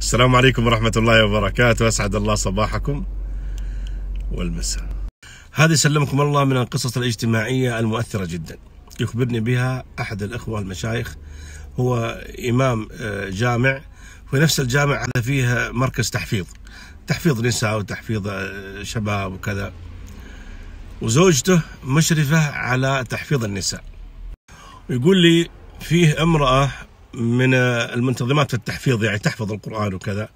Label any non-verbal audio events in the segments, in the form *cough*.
السلام عليكم ورحمة الله وبركاته أسعد الله صباحكم والمساء هذه سلمكم الله من القصص الاجتماعية المؤثرة جدا يخبرني بها أحد الأخوة المشايخ هو إمام آه، جامع في نفس الجامع هذا فيه مركز تحفيظ تحفيظ نساء وتحفيظ آه، شباب وكذا وزوجته مشرفة على تحفيظ النساء ويقول لي فيه امرأة من المنتظمات التحفيظ يعني تحفظ القرآن وكذا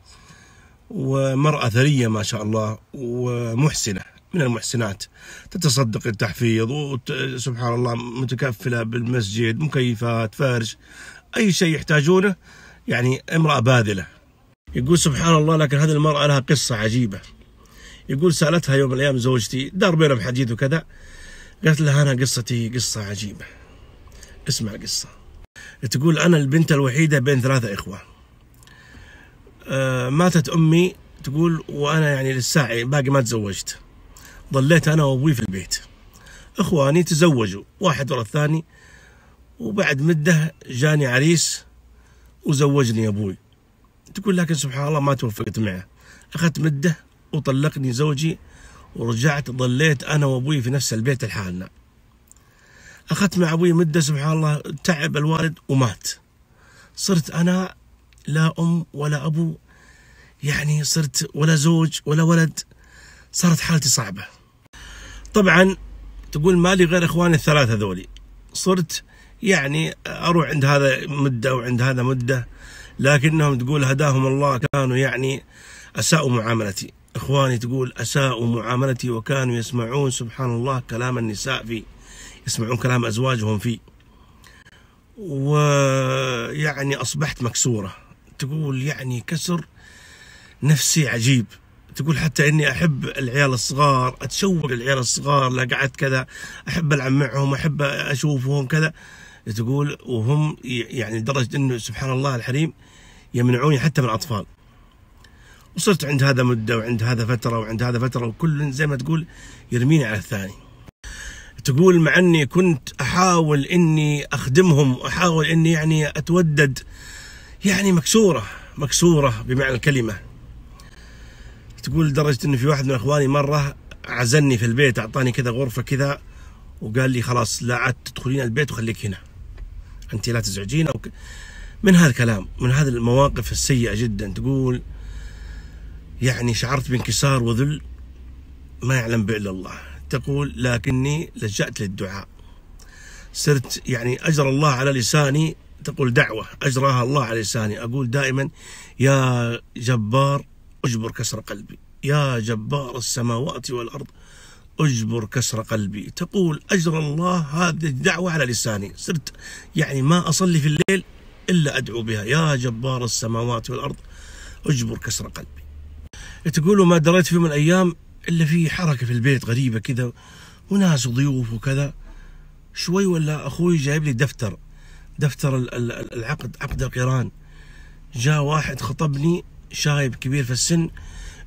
ومرأة ثرية ما شاء الله ومحسنة من المحسنات تتصدق التحفيظ وسبحان الله متكفلة بالمسجد مكيفات فرش أي شيء يحتاجونه يعني امرأة باذلة يقول سبحان الله لكن هذه المرأة لها قصة عجيبة يقول سألتها يوم من الأيام زوجتي دار بينهم حديث وكذا قالت لها أنا قصتي قصة عجيبة اسمع القصة تقول أنا البنت الوحيدة بين ثلاثة إخوة آه، ماتت أمي تقول وأنا يعني للساعة باقي ما تزوجت ضليت أنا وأبوي في البيت إخواني تزوجوا واحد ورا الثاني وبعد مدة جاني عريس وزوجني أبوي تقول لكن سبحان الله ما توفقت معه أخذت مدة وطلقني زوجي ورجعت ضليت أنا وأبوي في نفس البيت لحالنا أخذت مع أبوي مدة سبحان الله تعب الوالد ومات صرت أنا لا أم ولا أبو يعني صرت ولا زوج ولا ولد صارت حالتي صعبة طبعا تقول مالي غير إخواني الثلاثة ذولي صرت يعني أروح عند هذا مدة وعند هذا مدة لكنهم تقول هداهم الله كانوا يعني أساءوا معاملتي إخواني تقول أساءوا معاملتي وكانوا يسمعون سبحان الله كلام النساء في يسمعون كلام أزواجهم فيه ويعني أصبحت مكسورة تقول يعني كسر نفسي عجيب تقول حتى اني احب العيال الصغار اتشوق العيال الصغار لا قعدت كذا احب العب معهم احب اشوفهم كذا تقول وهم يعني لدرجه انه سبحان الله الحريم يمنعوني حتى من الاطفال وصرت عند هذا مده وعند هذا فتره وعند هذا فتره وكل زي ما تقول يرميني على الثاني تقول مع اني كنت احاول اني اخدمهم احاول اني يعني اتودد يعني مكسوره مكسوره بمعنى الكلمه تقول لدرجه انه في واحد من اخواني مره عزلني في البيت اعطاني كذا غرفه كذا وقال لي خلاص لا عاد تدخلين البيت وخليك هنا انت لا تزعجين او من هذا الكلام من هذه المواقف السيئه جدا تقول يعني شعرت بانكسار وذل ما يعلم به الا الله تقول لكني لجأت للدعاء صرت يعني أجر الله على لساني تقول دعوة أجراها الله على لساني أقول دائما يا جبار أجبر كسر قلبي يا جبار السماوات والأرض أجبر كسر قلبي تقول أجر الله هذه الدعوة على لساني صرت يعني ما أصلي في الليل إلا أدعو بها يا جبار السماوات والأرض أجبر كسر قلبي تقول ما دريت في يوم من الأيام الا في حركه في البيت غريبه كذا وناس وضيوف وكذا شوي ولا اخوي جايب لي دفتر دفتر العقد عقد القران جاء واحد خطبني شايب كبير في السن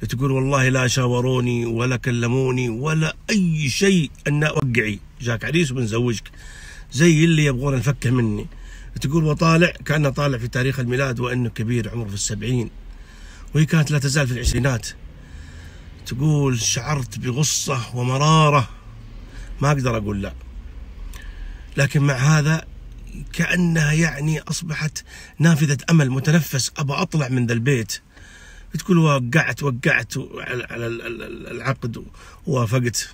تقول والله لا شاوروني ولا كلموني ولا اي شيء ان اوقعي جاك عريس وبنزوجك زي اللي يبغون نفكه مني تقول وطالع كانه طالع في تاريخ الميلاد وانه كبير عمره في السبعين وهي كانت لا تزال في العشرينات تقول شعرت بغصة ومرارة ما أقدر أقول لا لكن مع هذا كأنها يعني أصبحت نافذة أمل متنفس أبى أطلع من ذا البيت تقول وقعت وقعت على العقد ووافقت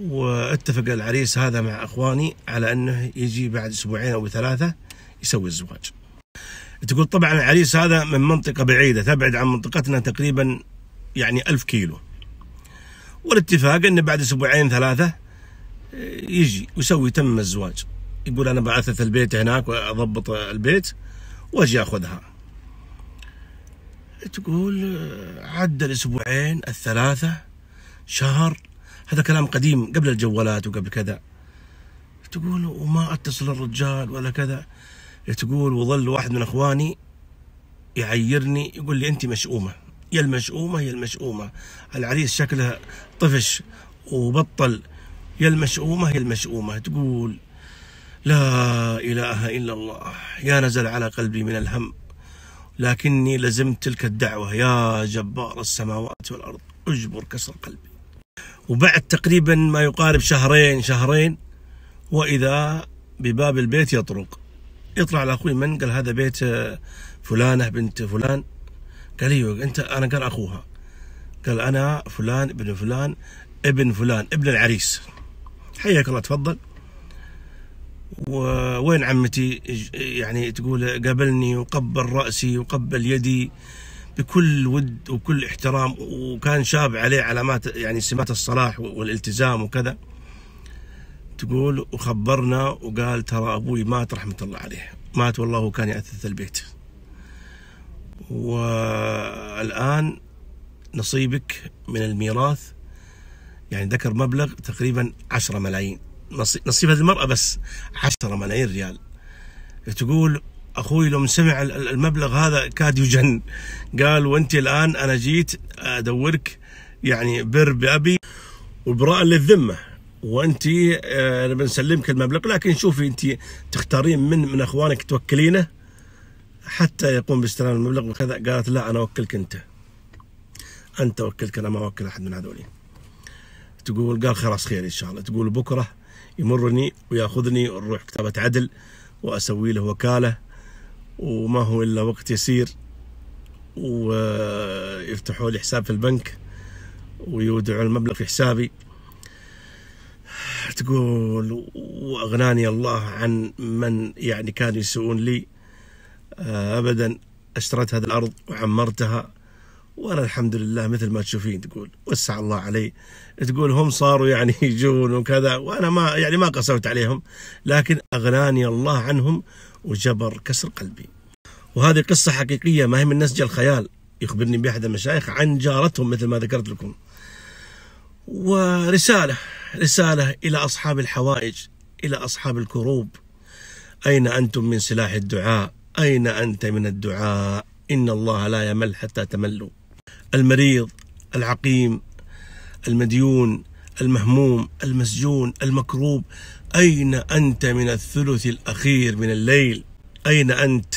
واتفق العريس هذا مع اخواني على انه يجي بعد اسبوعين او ثلاثه يسوي الزواج. تقول طبعا العريس هذا من منطقه بعيده تبعد عن منطقتنا تقريبا يعني ألف كيلو والاتفاق أنه بعد أسبوعين ثلاثة آه، يجي ويسوي تم الزواج يقول أنا بعثث البيت هناك وأضبط البيت وأجي أخذها تقول آه، عدى الأسبوعين الثلاثة شهر هذا كلام قديم قبل الجوالات وقبل كذا تقول وما اتصل الرجال ولا كذا تقول وظل واحد من اخواني يعيرني يقول لي انت مشؤومه يا المشؤومة يا المشؤومة العريس شكلها طفش وبطل يا المشؤومة يا المشؤومة تقول لا إله إلا الله يا نزل على قلبي من الهم لكني لزمت تلك الدعوة يا جبار السماوات والأرض اجبر كسر قلبي وبعد تقريبا ما يقارب شهرين شهرين وإذا بباب البيت يطرق يطلع لأخوي من قال هذا بيت فلانة بنت فلان قال ايوه انت انا قال اخوها قال انا فلان ابن فلان ابن فلان ابن العريس حياك الله تفضل وين عمتي يعني تقول قابلني وقبل رأسي وقبل يدي بكل ود وكل احترام وكان شاب عليه علامات يعني سمات الصلاح والالتزام وكذا تقول وخبرنا وقال ترى أبوي مات رحمة الله عليه مات والله كان يأثث البيت والآن نصيبك من الميراث يعني ذكر مبلغ تقريبا 10 ملايين نصيب هذه المرأة بس 10 ملايين ريال تقول أخوي لو سمع المبلغ هذا كاد يجن قال وأنت الآن أنا جيت أدورك يعني بر بأبي وبراء للذمة وأنت آه، بنسلمك المبلغ لكن شوفي أنت تختارين من من أخوانك توكلينه حتى يقوم باستلام المبلغ وكذا قالت لا انا اوكلك انت انت اوكلك انا ما اوكل احد من هذولي تقول قال خلاص خير ان شاء الله تقول بكره يمرني وياخذني نروح كتابه عدل واسوي له وكاله وما هو الا وقت يسير ويفتحوا لي حساب في البنك ويودعوا المبلغ في حسابي تقول واغناني الله عن من يعني كانوا يسوون لي آه، أبدا أشتريت هذه الأرض وعمرتها وأنا الحمد لله مثل ما تشوفين تقول وسع الله علي تقول هم صاروا يعني *laughs* يجون وكذا وأنا ما يعني ما قسوت عليهم لكن أغناني الله عنهم وجبر كسر قلبي وهذه قصة حقيقية ما هي من نسج الخيال يخبرني بأحد المشايخ عن جارتهم مثل ما ذكرت لكم ورسالة رسالة إلى أصحاب الحوائج إلى أصحاب الكروب أين أنتم من سلاح الدعاء أين أنت من الدعاء إن الله لا يمل حتى تملوا المريض العقيم المديون المهموم المسجون المكروب أين أنت من الثلث الأخير من الليل أين أنت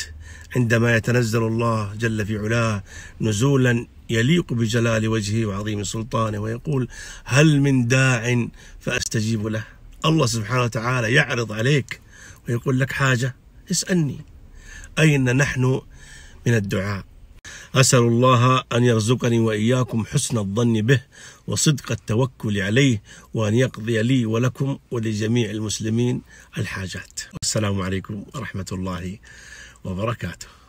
عندما يتنزل الله جل في علاه نزولا يليق بجلال وجهه وعظيم سلطانه ويقول هل من داع فأستجيب له الله سبحانه وتعالى يعرض عليك ويقول لك حاجة اسألني أين نحن من الدعاء أسأل الله أن يرزقني وإياكم حسن الظن به وصدق التوكل عليه وأن يقضي لي ولكم ولجميع المسلمين الحاجات والسلام عليكم ورحمة الله وبركاته